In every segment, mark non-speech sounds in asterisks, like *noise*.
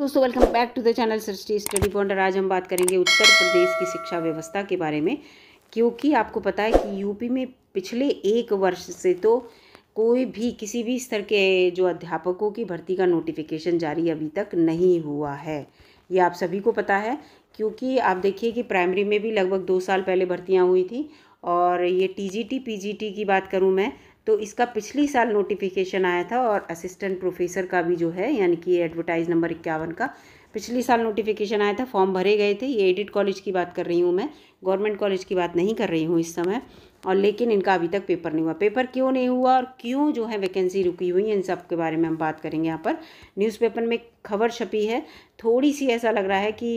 दोस्तों welcome back to the channel Srishti study point आज हम बात करेंगे उत्तर प्रदेश की शिक्षा व्यवस्था के बारे में क्योंकि आपको पता है कि यूपी में पिछले एक वर्ष से तो कोई भी किसी भी स्तर के जो अध्यापकों की भर्ती का नोटिफिकेशन जारी अभी तक नहीं हुआ है ये आप सभी को पता है क्योंकि आप देखिए कि प्राइमरी में भी लगभग दो साल पहले भर्तियाँ हुई थी और ये T G T P G T की बात करूँ मैं तो इसका पिछली साल नोटिफिकेशन आया था और असिस्टेंट प्रोफेसर का भी जो है यानी कि एडवर्टाइज नंबर इक्यावन का पिछले साल नोटिफिकेशन आया था फॉर्म भरे गए थे ये एडिट कॉलेज की बात कर रही हूँ मैं गवर्नमेंट कॉलेज की बात नहीं कर रही हूँ इस समय और लेकिन इनका अभी तक पेपर नहीं हुआ पेपर क्यों नहीं हुआ और क्यों जो है वैकेंसी रुकी हुई है इन सब के बारे में हम बात करेंगे यहाँ पर न्यूज़पेपर में खबर छपी है थोड़ी सी ऐसा लग रहा है कि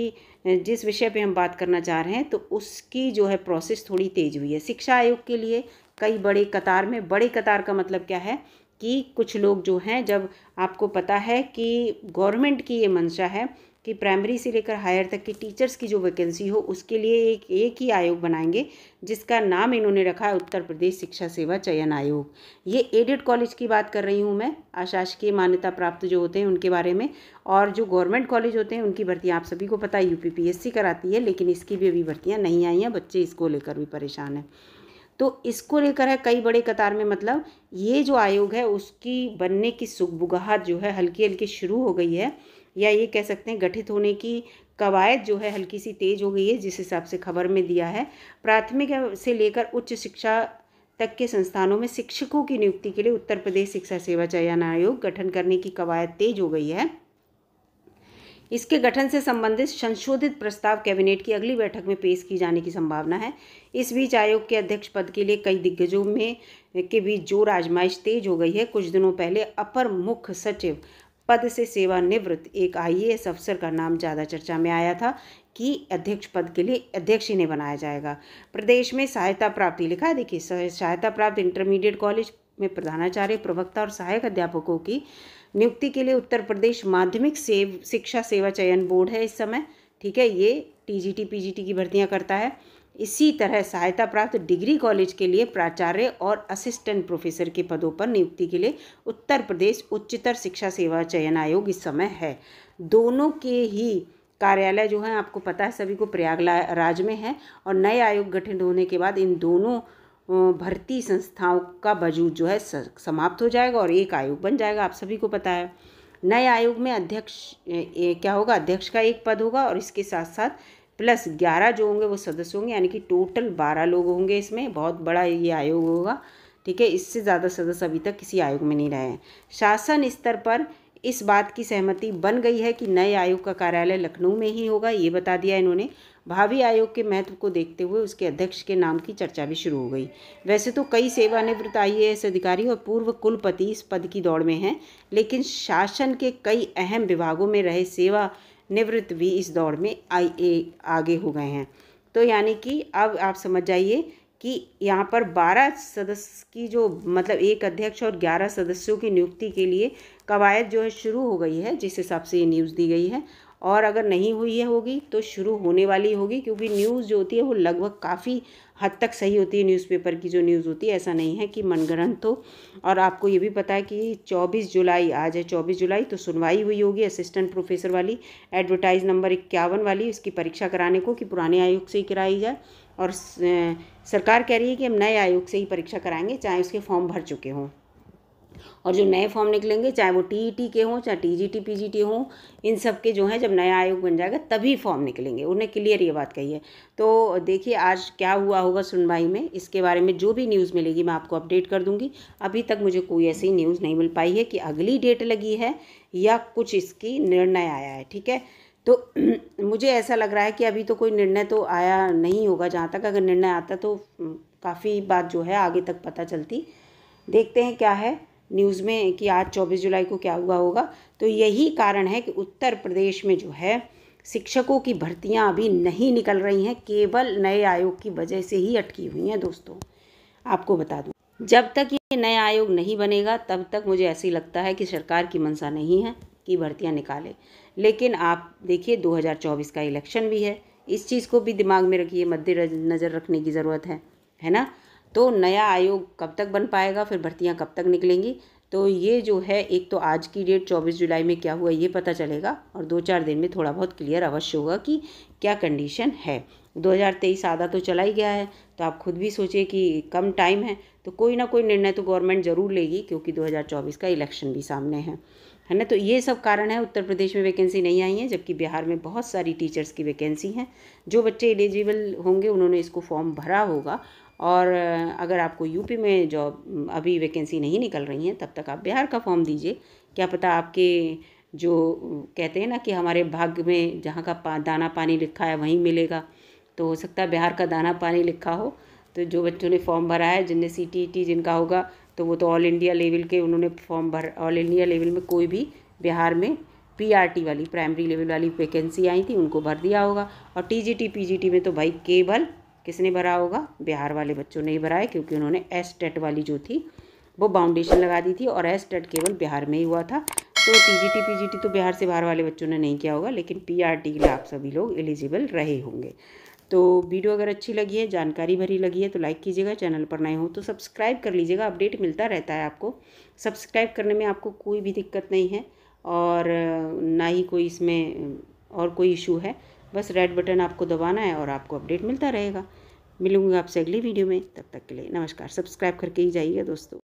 जिस विषय पे हम बात करना चाह रहे हैं तो उसकी जो है प्रोसेस थोड़ी तेज़ हुई है शिक्षा आयोग के लिए कई बड़े कतार में बड़े कतार का मतलब क्या है कि कुछ लोग जो हैं जब आपको पता है कि गवर्नमेंट की ये मंशा है कि प्राइमरी से लेकर हायर तक की टीचर्स की जो वैकेंसी हो उसके लिए एक एक ही आयोग बनाएंगे जिसका नाम इन्होंने रखा है उत्तर प्रदेश शिक्षा सेवा चयन आयोग ये एडेड कॉलेज की बात कर रही हूँ मैं अशासकीय मान्यता प्राप्त जो होते हैं उनके बारे में और जो गवर्नमेंट कॉलेज होते हैं उनकी भर्तियाँ आप सभी को पता है यू कराती है लेकिन इसकी भी अभी भर्तियाँ नहीं आई हैं बच्चे इसको लेकर भी परेशान हैं तो इसको लेकर है कई बड़े कतार में मतलब ये जो आयोग है उसकी बनने की सुगबुगाहट जो है हल्की हल्की शुरू हो गई है या ये कह सकते हैं गठित होने की कवायद जो है हल्की सी तेज़ हो गई है जिस हिसाब से खबर में दिया है प्राथमिक से लेकर उच्च शिक्षा तक के संस्थानों में शिक्षकों की नियुक्ति के लिए उत्तर प्रदेश शिक्षा सेवा चयन आयोग गठन करने की कवायद तेज हो गई है इसके गठन से संबंधित संशोधित प्रस्ताव कैबिनेट की अगली बैठक में पेश की जाने की संभावना है इस बीच आयोग के अध्यक्ष पद के लिए कई दिग्गजों में के बीच जोर आजमाइश तेज हो गई है कुछ दिनों पहले अपर मुख्य सचिव पद से सेवानिवृत्त एक आईएएस अफसर का नाम ज़्यादा चर्चा में आया था कि अध्यक्ष पद के लिए अध्यक्ष इन्हें बनाया जाएगा प्रदेश में सहायता प्राप्ति लिखा है देखिए सहायता प्राप्त इंटरमीडिएट कॉलेज में प्रधानाचार्य प्रवक्ता और सहायक अध्यापकों की नियुक्ति के लिए उत्तर प्रदेश माध्यमिक सेव शिक्षा सेवा चयन बोर्ड है इस समय ठीक है ये टीजीटी पीजीटी की भर्तियाँ करता है इसी तरह सहायता प्राप्त डिग्री कॉलेज के लिए प्राचार्य और असिस्टेंट प्रोफेसर के पदों पर नियुक्ति के लिए उत्तर प्रदेश उच्चतर शिक्षा सेवा चयन आयोग इस समय है दोनों के ही कार्यालय जो है आपको पता है सभी को प्रयागराज में है और नए आयोग गठित होने के बाद इन दोनों भर्ती संस्थाओं का वजूद जो है समाप्त हो जाएगा और एक आयोग बन जाएगा आप सभी को पता है नए आयोग में अध्यक्ष क्या होगा अध्यक्ष का एक पद होगा और इसके साथ साथ प्लस ग्यारह जो होंगे वो सदस्य होंगे यानी कि टोटल बारह लोग होंगे इसमें बहुत बड़ा ये आयोग होगा ठीक है इससे ज़्यादा सदस्य अभी तक किसी आयोग में नहीं रहे हैं शासन स्तर पर इस बात की सहमति बन गई है कि नए आयोग का कार्यालय लखनऊ में ही होगा ये बता दिया इन्होंने भावी आयोग के महत्व को देखते हुए उसके अध्यक्ष के नाम की चर्चा भी शुरू हो गई वैसे तो कई सेवानिवृत्त आई अधिकारी और पूर्व कुलपति इस पद की दौड़ में हैं लेकिन शासन के कई अहम विभागों में रहे सेवा निवृत्त भी इस दौड़ में आई आगे हो गए हैं तो यानी कि अब आप समझ जाइए कि यहाँ पर बारह सदस्य की जो मतलब एक अध्यक्ष और ग्यारह सदस्यों की नियुक्ति के लिए कवायद जो है शुरू हो गई है जिस हिसाब से ये न्यूज़ दी गई है और अगर नहीं हुई है होगी तो शुरू होने वाली होगी क्योंकि न्यूज़ जो होती है वो लगभग काफ़ी हद तक सही होती है न्यूज़पेपर की जो न्यूज़ होती है ऐसा नहीं है कि मनगढ़ंत हो और आपको ये भी पता है कि चौबीस जुलाई आज है चौबीस जुलाई तो सुनवाई हुई होगी असिस्टेंट प्रोफेसर वाली एडवर्टाइज नंबर इक्यावन वाली इसकी परीक्षा कराने को कि पुराने आयोग से ही कराई जाए और सरकार कह रही है कि हम नए आयोग से ही परीक्षा कराएंगे चाहे उसके फॉर्म भर चुके हों और जो नए फॉर्म निकलेंगे चाहे वो टी e के हों चाहे T G T P G T हों इन सब के जो हैं जब नया आयोग बन जाएगा तभी फॉर्म निकलेंगे उन्हें क्लियर ये बात कही है तो देखिए आज क्या हुआ होगा सुनवाई में इसके बारे में जो भी न्यूज़ मिलेगी मैं आपको अपडेट कर दूँगी अभी तक मुझे कोई ऐसी न्यूज़ नहीं मिल पाई है कि अगली डेट लगी है या कुछ इसकी निर्णय आया है ठीक है तो *clears throat* मुझे ऐसा लग रहा है कि अभी तो कोई निर्णय तो आया नहीं होगा जहाँ तक अगर निर्णय आता तो काफ़ी बात जो है आगे तक पता चलती देखते हैं क्या है न्यूज़ में कि आज 24 जुलाई को क्या हुआ होगा तो यही कारण है कि उत्तर प्रदेश में जो है शिक्षकों की भर्तियां अभी नहीं निकल रही हैं केवल नए आयोग की वजह से ही अटकी हुई हैं दोस्तों आपको बता दूं जब तक ये नया आयोग नहीं बनेगा तब तक मुझे ऐसी लगता है कि सरकार की मंशा नहीं है कि भर्तियां निकाले लेकिन आप देखिए 2024 का इलेक्शन भी है इस चीज़ को भी दिमाग में रखिए मद्देनज़र रखने की ज़रूरत है है ना तो नया आयोग कब तक बन पाएगा फिर भर्तियाँ कब तक निकलेंगी तो ये जो है एक तो आज की डेट चौबीस जुलाई में क्या हुआ ये पता चलेगा और दो चार दिन में थोड़ा बहुत क्लियर अवश्य होगा कि क्या कंडीशन है 2023 आधा तो चला ही गया है तो आप खुद भी सोचिए कि कम टाइम है तो कोई ना कोई निर्णय तो गवर्नमेंट ज़रूर लेगी क्योंकि 2024 का इलेक्शन भी सामने है है ना तो ये सब कारण है उत्तर प्रदेश में वैकेंसी नहीं आई है जबकि बिहार में बहुत सारी टीचर्स की वैकेंसी हैं जो बच्चे एलिजिबल होंगे उन्होंने इसको फॉर्म भरा होगा और अगर आपको यूपी में जॉब अभी वैकेंसी नहीं निकल रही हैं तब तक आप बिहार का फॉर्म दीजिए क्या पता आपके जो कहते हैं ना कि हमारे भाग्य में जहाँ का पा, दाना पानी लिखा है वहीं मिलेगा तो हो सकता है बिहार का दाना पानी लिखा हो तो जो बच्चों ने फॉर्म भरा है जिनने सी टी टी जिनका होगा तो वो तो ऑल इंडिया लेवल के उन्होंने फॉर्म भर ऑल इंडिया लेवल में कोई भी बिहार में पीआरटी वाली प्राइमरी लेवल वाली वैकेंसी आई थी उनको भर दिया होगा और टीजीटी पीजीटी में तो भाई केवल किसने भरा होगा बिहार वाले बच्चों ने ही भरा है क्योंकि उन्होंने एस टेट e वाली जो थी वो बाउंडेशन लगा दी थी और एस टेट e केवल बिहार में ही हुआ था तो टीजीटी पीजीटी तो बिहार से बाहर वाले बच्चों ने नहीं किया होगा लेकिन पीआरटी के लिए आप सभी लोग एलिजिबल रहे होंगे तो वीडियो अगर अच्छी लगी है जानकारी भरी लगी है तो लाइक कीजिएगा चैनल पर नए हो तो सब्सक्राइब कर लीजिएगा अपडेट मिलता रहता है आपको सब्सक्राइब करने में आपको कोई भी दिक्कत नहीं है और ना ही कोई इसमें और कोई इशू है बस रेड बटन आपको दबाना है और आपको अपडेट मिलता रहेगा मिलूंगा आपसे अगली वीडियो में तब तक के लिए नमस्कार सब्सक्राइब करके ही जाइए दोस्तों